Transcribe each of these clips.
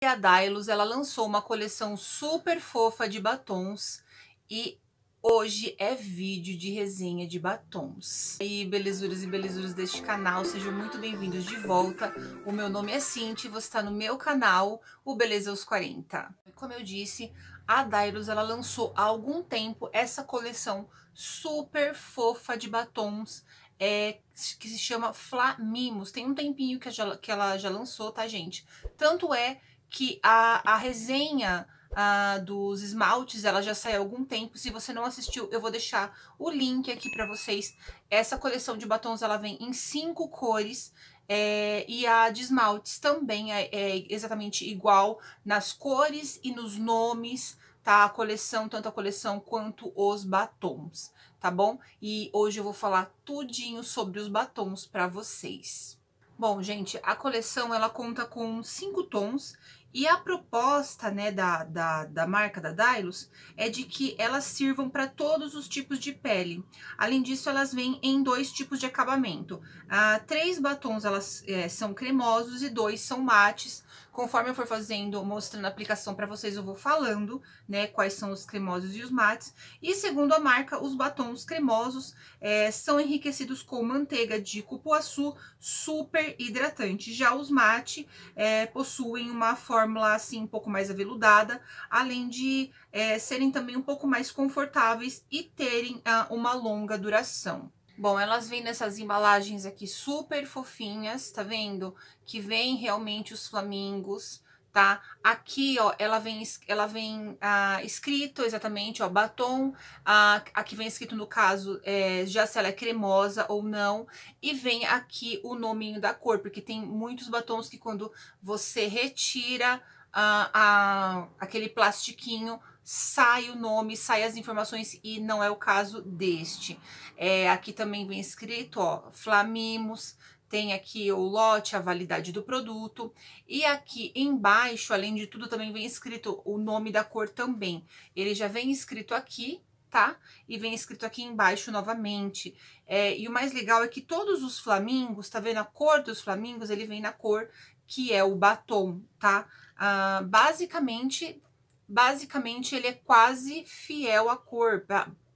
E a Dailos, ela lançou uma coleção super fofa de batons e hoje é vídeo de resenha de batons. E belezuras e belezuras deste canal, sejam muito bem-vindos de volta. O meu nome é Cinti, você está no meu canal, o Beleza aos 40. Como eu disse, a Dailos, ela lançou há algum tempo essa coleção super fofa de batons é, que se chama Flamimos. Tem um tempinho que, já, que ela já lançou, tá, gente? Tanto é que a, a resenha a dos esmaltes ela já saiu há algum tempo. Se você não assistiu, eu vou deixar o link aqui para vocês. Essa coleção de batons ela vem em cinco cores. É, e a de esmaltes também é, é exatamente igual nas cores e nos nomes, tá? A coleção, tanto a coleção quanto os batons, tá bom? E hoje eu vou falar tudinho sobre os batons para vocês. Bom, gente, a coleção ela conta com cinco tons e a proposta né, da, da, da marca da Dylos é de que elas sirvam para todos os tipos de pele. Além disso, elas vêm em dois tipos de acabamento. Ah, três batons elas é, são cremosos e dois são mates, Conforme eu for fazendo, mostrando a aplicação para vocês, eu vou falando, né, quais são os cremosos e os mates. E segundo a marca, os batons cremosos é, são enriquecidos com manteiga de cupuaçu, super hidratante. Já os mate é, possuem uma fórmula, assim, um pouco mais aveludada, além de é, serem também um pouco mais confortáveis e terem ah, uma longa duração. Bom, elas vêm nessas embalagens aqui super fofinhas, tá vendo? Que vem realmente os flamingos, tá? Aqui, ó, ela vem, ela vem ah, escrito exatamente, ó, batom. Ah, aqui vem escrito, no caso, é, já se ela é cremosa ou não. E vem aqui o nominho da cor, porque tem muitos batons que quando você retira ah, aquele plastiquinho sai o nome, sai as informações e não é o caso deste. É, aqui também vem escrito, ó, Flamimos, tem aqui o lote, a validade do produto. E aqui embaixo, além de tudo, também vem escrito o nome da cor também. Ele já vem escrito aqui, tá? E vem escrito aqui embaixo novamente. É, e o mais legal é que todos os flamingos, tá vendo a cor dos flamingos? Ele vem na cor que é o batom, tá? Ah, basicamente, basicamente ele é quase fiel à cor,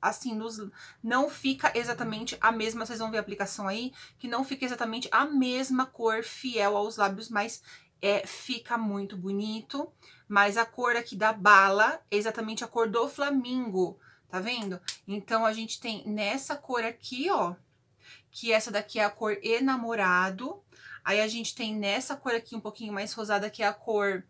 assim, nos, não fica exatamente a mesma, vocês vão ver a aplicação aí, que não fica exatamente a mesma cor fiel aos lábios, mas é, fica muito bonito. Mas a cor aqui da bala é exatamente a cor do flamingo, tá vendo? Então, a gente tem nessa cor aqui, ó, que essa daqui é a cor enamorado. Aí a gente tem nessa cor aqui um pouquinho mais rosada, que é a cor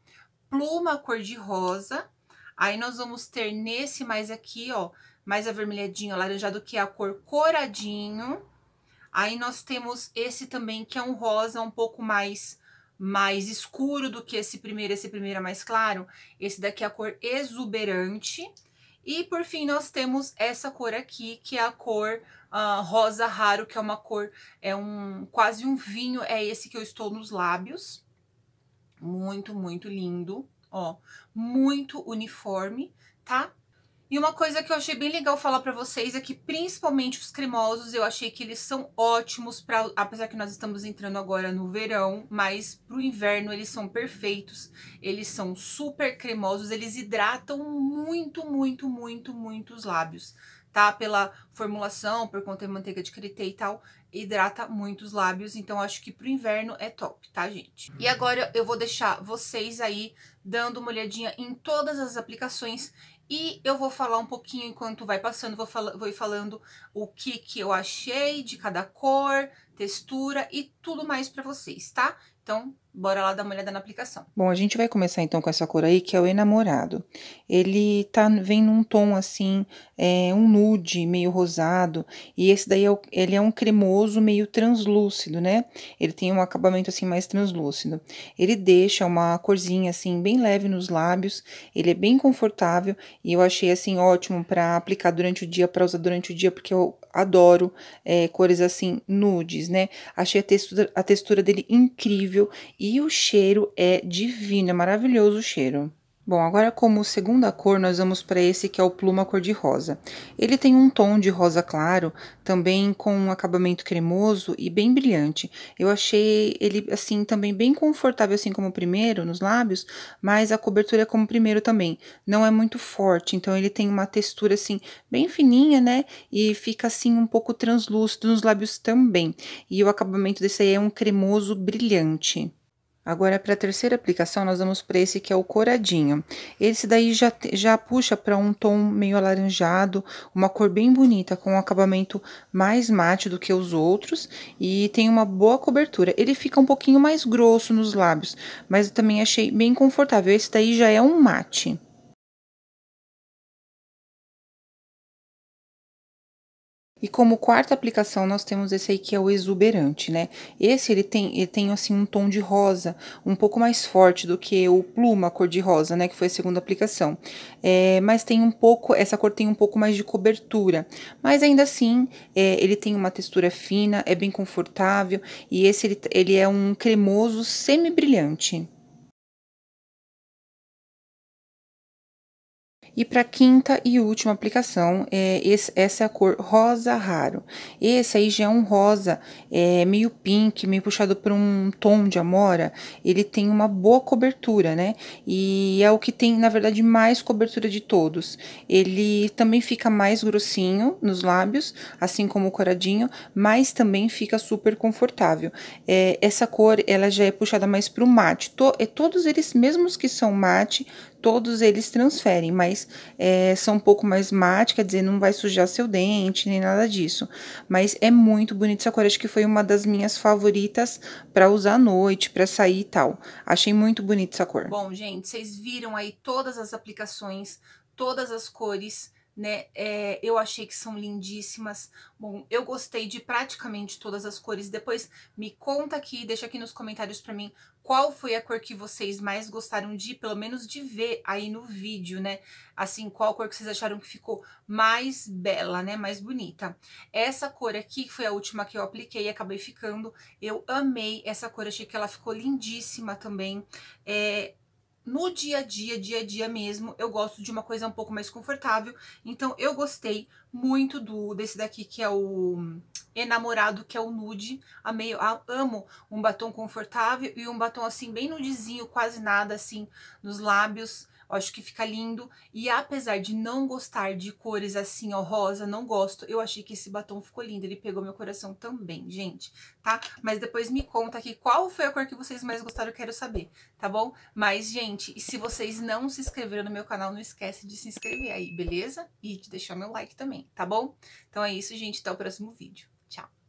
pluma cor de rosa. Aí nós vamos ter nesse mais aqui, ó, mais avermelhadinho, alaranjado, que é a cor coradinho. Aí nós temos esse também, que é um rosa um pouco mais mais escuro do que esse primeiro, esse primeiro é mais claro. Esse daqui é a cor exuberante. E por fim, nós temos essa cor aqui, que é a cor uh, rosa raro, que é uma cor, é um quase um vinho, é esse que eu estou nos lábios. Muito, muito lindo ó, muito uniforme, tá? E uma coisa que eu achei bem legal falar para vocês é que principalmente os cremosos, eu achei que eles são ótimos para, apesar que nós estamos entrando agora no verão, mas pro inverno eles são perfeitos. Eles são super cremosos, eles hidratam muito, muito, muito, muito os lábios, tá? Pela formulação, por conter manteiga de crité e tal, hidrata muito os lábios, então acho que pro inverno é top, tá, gente? E agora eu vou deixar vocês aí dando uma olhadinha em todas as aplicações e eu vou falar um pouquinho enquanto vai passando, vou, fal vou ir falando o que, que eu achei de cada cor, textura e tudo mais pra vocês, tá? Então, Bora lá dar uma olhada na aplicação. Bom, a gente vai começar então com essa cor aí, que é o enamorado. Ele tá, vem num tom assim, é, um nude, meio rosado. E esse daí, é o, ele é um cremoso meio translúcido, né? Ele tem um acabamento assim mais translúcido. Ele deixa uma corzinha assim, bem leve nos lábios. Ele é bem confortável e eu achei assim ótimo para aplicar durante o dia, para usar durante o dia, porque eu adoro é, cores assim nudes, né? Achei a textura, a textura dele incrível e o cheiro é divino, é maravilhoso o cheiro. Bom, agora como segunda cor, nós vamos para esse que é o pluma cor-de-rosa. Ele tem um tom de rosa claro, também com um acabamento cremoso e bem brilhante. Eu achei ele, assim, também bem confortável, assim como o primeiro, nos lábios, mas a cobertura é como o primeiro também. Não é muito forte, então ele tem uma textura, assim, bem fininha, né? E fica, assim, um pouco translúcido nos lábios também. E o acabamento desse aí é um cremoso brilhante. Agora, para a terceira aplicação, nós vamos para esse que é o coradinho. Esse daí já, já puxa para um tom meio alaranjado, uma cor bem bonita, com um acabamento mais mate do que os outros e tem uma boa cobertura. Ele fica um pouquinho mais grosso nos lábios, mas eu também achei bem confortável. Esse daí já é um mate. E como quarta aplicação, nós temos esse aí que é o exuberante, né? Esse ele tem, ele tem assim um tom de rosa, um pouco mais forte do que o pluma cor de rosa, né? Que foi a segunda aplicação. É, mas tem um pouco, essa cor tem um pouco mais de cobertura. Mas ainda assim, é, ele tem uma textura fina, é bem confortável. E esse ele, ele é um cremoso semi-brilhante. E para quinta e última aplicação, é, esse, essa é a cor rosa raro. Esse aí já é um rosa é, meio pink, meio puxado por um tom de amora. Ele tem uma boa cobertura, né? E é o que tem, na verdade, mais cobertura de todos. Ele também fica mais grossinho nos lábios, assim como o coradinho, mas também fica super confortável. É, essa cor, ela já é puxada mais para o mate. To, é, todos eles, mesmos que são mate, todos eles transferem, mas é, são um pouco mais mate, quer dizer, não vai sujar seu dente nem nada disso. Mas é muito bonito essa cor, acho que foi uma das minhas favoritas para usar à noite, para sair e tal. Achei muito bonita essa cor. Bom, gente, vocês viram aí todas as aplicações, todas as cores né? É, eu achei que são lindíssimas. Bom, eu gostei de praticamente todas as cores. Depois me conta aqui, deixa aqui nos comentários para mim qual foi a cor que vocês mais gostaram de, pelo menos de ver aí no vídeo, né? Assim, qual cor que vocês acharam que ficou mais bela, né? Mais bonita. Essa cor aqui, que foi a última que eu apliquei e acabei ficando, eu amei essa cor, achei que ela ficou lindíssima também. É, no dia a dia, dia a dia mesmo, eu gosto de uma coisa um pouco mais confortável. Então eu gostei muito do desse daqui que é o Enamorado, que é o nude. Amei, amo um batom confortável e um batom assim bem nudezinho, quase nada assim nos lábios. Eu acho que fica lindo. E apesar de não gostar de cores assim, ó, rosa, não gosto, eu achei que esse batom ficou lindo. Ele pegou meu coração também, gente, tá? Mas depois me conta aqui qual foi a cor que vocês mais gostaram, eu quero saber, tá bom? Mas, gente, se vocês não se inscreveram no meu canal, não esquece de se inscrever aí, beleza? E de deixar meu like também, tá bom? Então é isso, gente. Até o próximo vídeo. Tchau!